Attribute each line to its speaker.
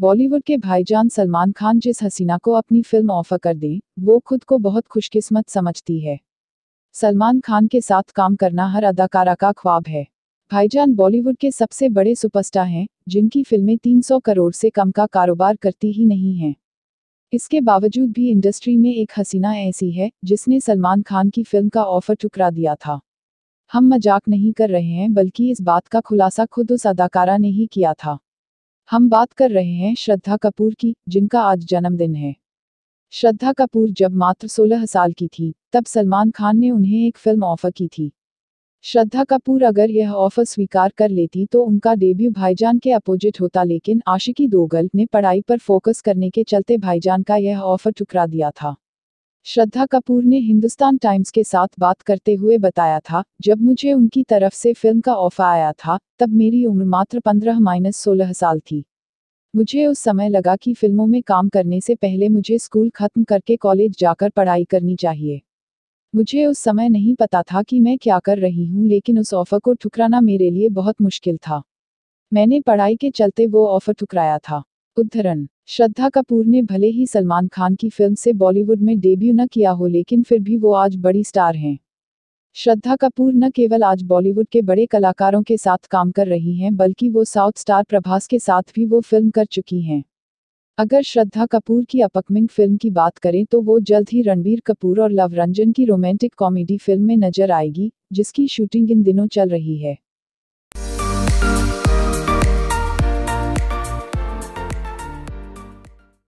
Speaker 1: बॉलीवुड के भाईजान सलमान खान जिस हसीना को अपनी फिल्म ऑफर कर दें वो खुद को बहुत खुशकिस्मत समझती है सलमान खान के साथ काम करना हर अदाकारा का ख्वाब है भाईजान बॉलीवुड के सबसे बड़े सुपरस्टार हैं जिनकी फिल्में 300 करोड़ से कम का कारोबार करती ही नहीं हैं इसके बावजूद भी इंडस्ट्री में एक हसीना ऐसी है जिसने सलमान खान की फिल्म का ऑफर ठुकरा दिया था हम मजाक नहीं कर रहे हैं बल्कि इस बात का खुलासा खुद उस अदाकारा ने ही किया था हम बात कर रहे हैं श्रद्धा कपूर की जिनका आज जन्मदिन है श्रद्धा कपूर जब मात्र 16 साल की थी तब सलमान खान ने उन्हें एक फिल्म ऑफर की थी श्रद्धा कपूर अगर यह ऑफर स्वीकार कर लेती तो उनका डेब्यू भाईजान के अपोजिट होता लेकिन आशिकी दोगल ने पढ़ाई पर फोकस करने के चलते भाईजान का यह ऑफर ठुकरा दिया था श्रद्धा कपूर ने हिंदुस्तान टाइम्स के साथ बात करते हुए बताया था जब मुझे उनकी तरफ से फिल्म का ऑफर आया था तब मेरी उम्र मात्र पंद्रह माइनस सोलह साल थी मुझे उस समय लगा कि फिल्मों में काम करने से पहले मुझे स्कूल खत्म करके कॉलेज जाकर पढ़ाई करनी चाहिए मुझे उस समय नहीं पता था कि मैं क्या कर रही हूँ लेकिन उस ऑफर को ठुकराना मेरे लिए बहुत मुश्किल था मैंने पढ़ाई के चलते वो ऑफर ठुकराया था उद्धरण श्रद्धा कपूर ने भले ही सलमान खान की फिल्म से बॉलीवुड में डेब्यू न किया हो लेकिन फिर भी वो आज बड़ी स्टार हैं श्रद्धा कपूर न केवल आज बॉलीवुड के बड़े कलाकारों के साथ काम कर रही हैं बल्कि वो साउथ स्टार प्रभास के साथ भी वो फिल्म कर चुकी हैं अगर श्रद्धा कपूर की अपकमिंग फिल्म की बात करें तो वो जल्द ही रणबीर कपूर और लव रंजन की रोमांटिक कॉमेडी फिल्म में नजर आएगी जिसकी शूटिंग इन दिनों चल रही है